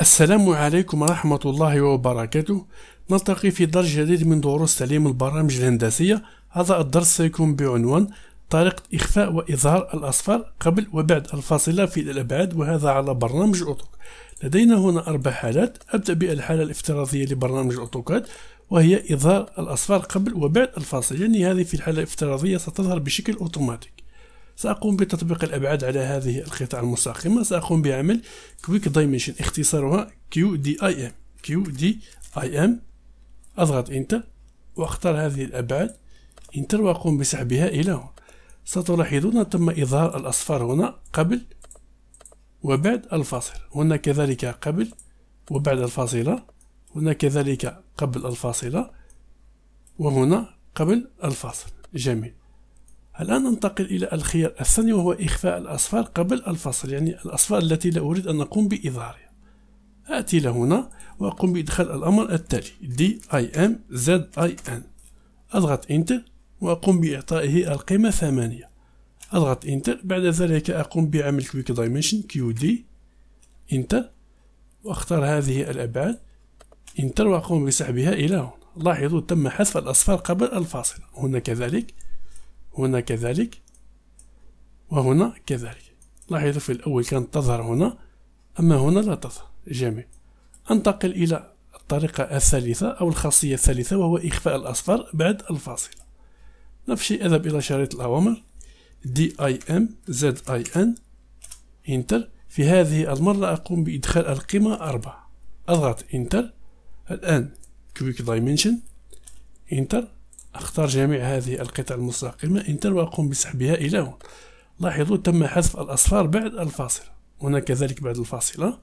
السلام عليكم ورحمة الله وبركاته نلتقي في درس جديد من دروس تعليم البرامج الهندسية هذا الدرس سيكون بعنوان طريقة إخفاء وإظهار الأصفار قبل وبعد الفاصلة في الأبعاد وهذا على برنامج أوتوك لدينا هنا أربع حالات أبدأ بالحالة الافتراضية لبرنامج أوتوكاد وهي إظهار الأصفار قبل وبعد الفاصلة يعني هذه في الحالة الافتراضية ستظهر بشكل أوتوماتيك سأقوم بتطبيق الأبعاد على هذه القطع المستقيمة سأقوم بعمل كويك دايمنشن اختصارها كيو دي اي ام كيو دي اي ام أضغط انتر وأختار هذه الأبعاد انتر وأقوم بسحبها إلى هنا ستلاحظون تم إظهار الأصفار هنا قبل وبعد الفاصل هنا كذلك قبل وبعد الفاصلة هنا كذلك قبل الفاصلة وهنا قبل الفاصل جميل الآن ننتقل إلى الخيار الثاني وهو إخفاء الأصفار قبل الفصل يعني الأصفار التي لا أريد أن أقوم بإظهارها آتي لهنا وأقوم بإدخال الأمر التالي دي اي ام زد اي ان أضغط انتر وأقوم بإعطائه القيمة ثمانية أضغط انتر بعد ذلك أقوم بعمل كويك دايمنشن كيو دي انتر وأختار هذه الأبعاد انتر وأقوم بسحبها إلى هنا لاحظوا تم حذف الأصفار قبل الفاصل هنا كذلك هنا كذلك وهنا كذلك لاحظوا في الأول كانت تظهر هنا أما هنا لا تظهر جميل أنتقل إلى الطريقة الثالثة أو الخاصية الثالثة وهو إخفاء الأصفار بعد الفاصلة نفس الشيء أذهب إلى شريط الأوامر دي اي ام زد اي ان انتر في هذه المرة أقوم بإدخال القيمة أربعة أضغط انتر الآن كويك دايمنشن انتر اختار جميع هذه القطع المستقيمة انتر وأقوم بسحبها إلى هون لاحظوا تم حذف الأصفار بعد الفاصلة هنا كذلك بعد الفاصلة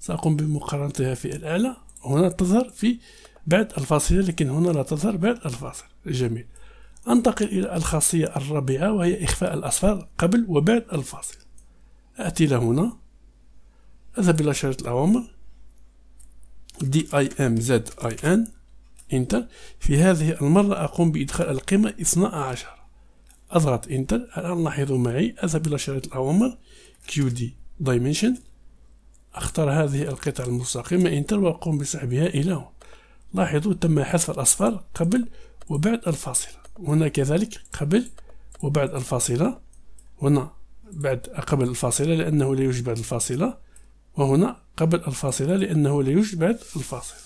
سأقوم بمقارنتها في الأعلى هنا تظهر في بعد الفاصلة لكن هنا لا تظهر بعد الفاصل جميل أنتقل إلى الخاصية الرابعة وهي إخفاء الأصفار قبل وبعد الفاصل آتي إلى هنا أذهب إلى شريط الأوامر دي اي ام زد اي ان انتر في هذه المرة أقوم بإدخال القيمة 12 أضغط انتر الآن لاحظوا معي أذهب إلى شريط الأوامر كيو دي دايمنشن أختار هذه القطعة المستقيمة انتر وأقوم بسحبها إلى هون لاحظوا تم حذف الأصفار قبل وبعد الفاصلة هنا كذلك قبل وبعد الفاصلة هنا بعد قبل الفاصلة لأنه لا يوجد بعد الفاصلة وهنا قبل الفاصلة لأنه لا يوجد بعد الفاصلة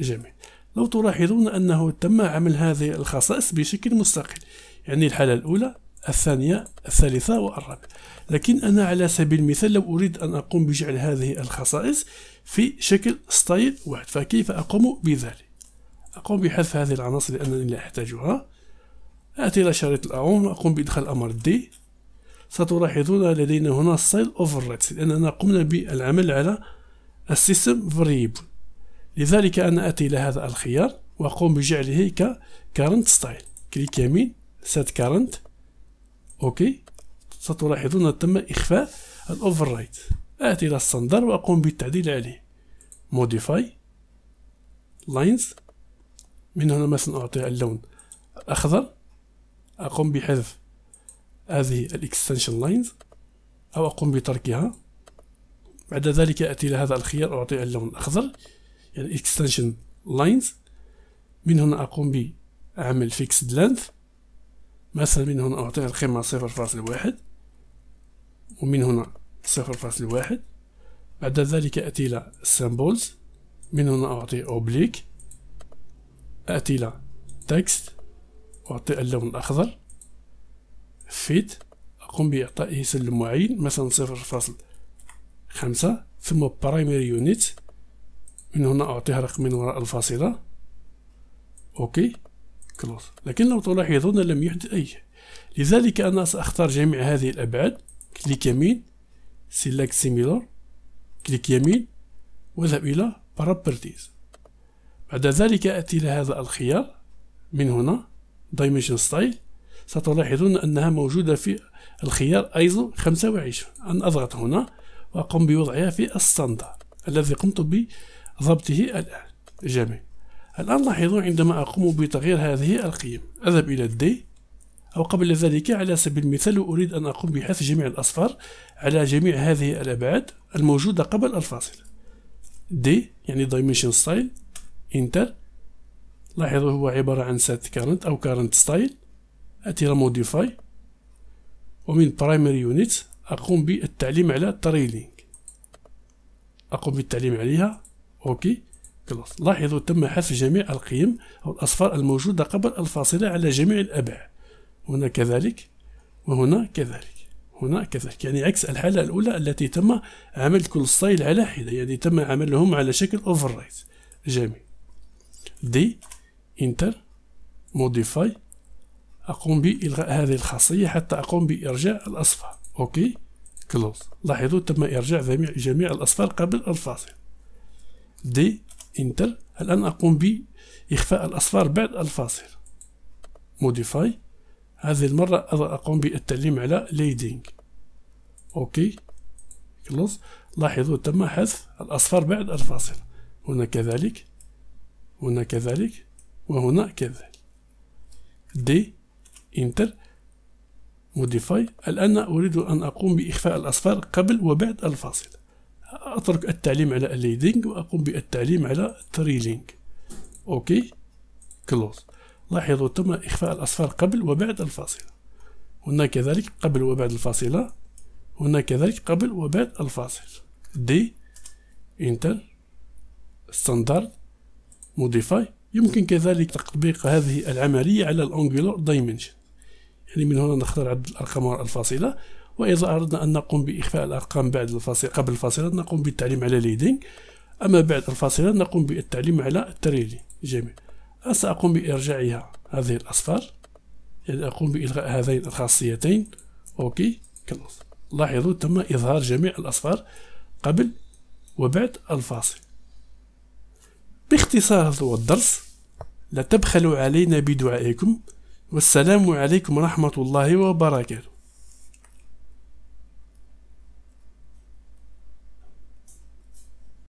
جميل لو تلاحظون أنه تم عمل هذه الخصائص بشكل مستقل يعني الحالة الأولى الثانية الثالثة والرابعة لكن أنا على سبيل المثال لو أريد أن أقوم بجعل هذه الخصائص في شكل ستايل واحد فكيف أقوم بذلك أقوم بحذف هذه العناصر لأنني لا أحتاجها آتي إلى شريط الأعوام وأقوم بإدخال أمر دي ستلاحظون لدينا هنا ستايل اوفر لأننا قمنا بالعمل على السيستم فاريبل لذلك أنا أتي إلى هذا الخيار وأقوم بجعله current ستايل كليك يمين set current أوكي ستلاحظون تم إخفاء رايت آتي إلى الصندر وأقوم بالتعديل عليه modify lines من هنا مثلا أعطي اللون الأخضر أقوم بحذف هذه الاكستنشن لاينز أو أقوم بتركها بعد ذلك أتي إلى هذا الخيار أعطي اللون الأخضر يعني extension lines من هنا أقوم بعمل fixed length مثلا من هنا أعطيها القيمة صفر فاصل واحد ومن هنا صفر فاصل واحد بعد ذلك أتي إلى symbols من هنا أعطي oblique أتي إلى text أعطي اللون الأخضر fit أقوم بإعطائه سلم معين مثلا صفر فاصل خمسة ثم primary unit من هنا أعطيها رقم من وراء الفاصلة أوكي كلوز لكن لو تلاحظون لم يحدث أي شيء لذلك أنا سأختار جميع هذه الأبعاد كليك يمين select similar كليك يمين واذهب إلى properties بعد ذلك أتي إلى هذا الخيار من هنا dimension style ستلاحظون أنها موجودة في الخيار ISO 25 أن أضغط هنا وأقوم بوضعها في الستاندر الذي قمت ضبطه الآن جميل الآن لاحظوا عندما أقوم بتغيير هذه القيم أذهب إلى الدي أو قبل ذلك على سبيل المثال أريد أن أقوم بحذف جميع الأصفار على جميع هذه الأبعاد الموجودة قبل الفاصل دي يعني Dimension Style انتر لاحظوا هو عبارة عن Set Current أو Current Style أتي Modify ومن Primary Units أقوم بالتعليم على Trailing أقوم بالتعليم عليها اوكي خلاص لاحظوا تم حذف جميع القيم أو الأصفار الموجودة قبل الفاصلة على جميع الأبعاد هنا كذلك وهنا كذلك هنا كذلك يعني عكس الحالة الأولى التي تم عمل كل ستايل على حدة يعني تم عملهم على شكل اوفر رايت جميل دي انتر موديفاي أقوم بإلغاء هذه الخاصية حتى أقوم بإرجاع الأصفار أوكي كلوز لاحظوا تم إرجاع جميع الأصفار قبل الفاصل دي انتر الآن أقوم بإخفاء الأصفار بعد الفاصل موديفاي هذه المرة أقوم بالتعليم على ليدينغ أوكي كلوز لاحظوا تم حذف الأصفار بعد الفاصل هنا كذلك هنا كذلك وهنا كذلك دي انتر موديفاي الآن أريد أن أقوم بإخفاء الأصفار قبل وبعد الفاصل اترك التعليم على الليدنج واقوم بالتعليم على التريلينج اوكي كلوز لاحظوا تم اخفاء الاصفار قبل وبعد الفاصله هنا كذلك قبل وبعد الفاصله هنا كذلك قبل وبعد الفاصل دي انتر ستاندرد موديفاي يمكن كذلك تطبيق هذه العملية على الانجولار دايمنشن يعني من هنا نختار عدد الأرقام الفاصلة واذا اردنا ان نقوم باخفاء الارقام بعد الفاصله قبل الفاصله نقوم بالتعليم على ليدينغ اما بعد الفاصله نقوم بالتعليم على التريلي جميل ساقوم بارجاعها هذه الاصفار يعني اقوم بالغاء هذين الخاصيتين اوكي كلوز لاحظوا تم اظهار جميع الاصفار قبل وبعد الفاصل باختصار هو الدرس لا تبخلوا علينا بدعائكم والسلام عليكم ورحمة الله وبركاته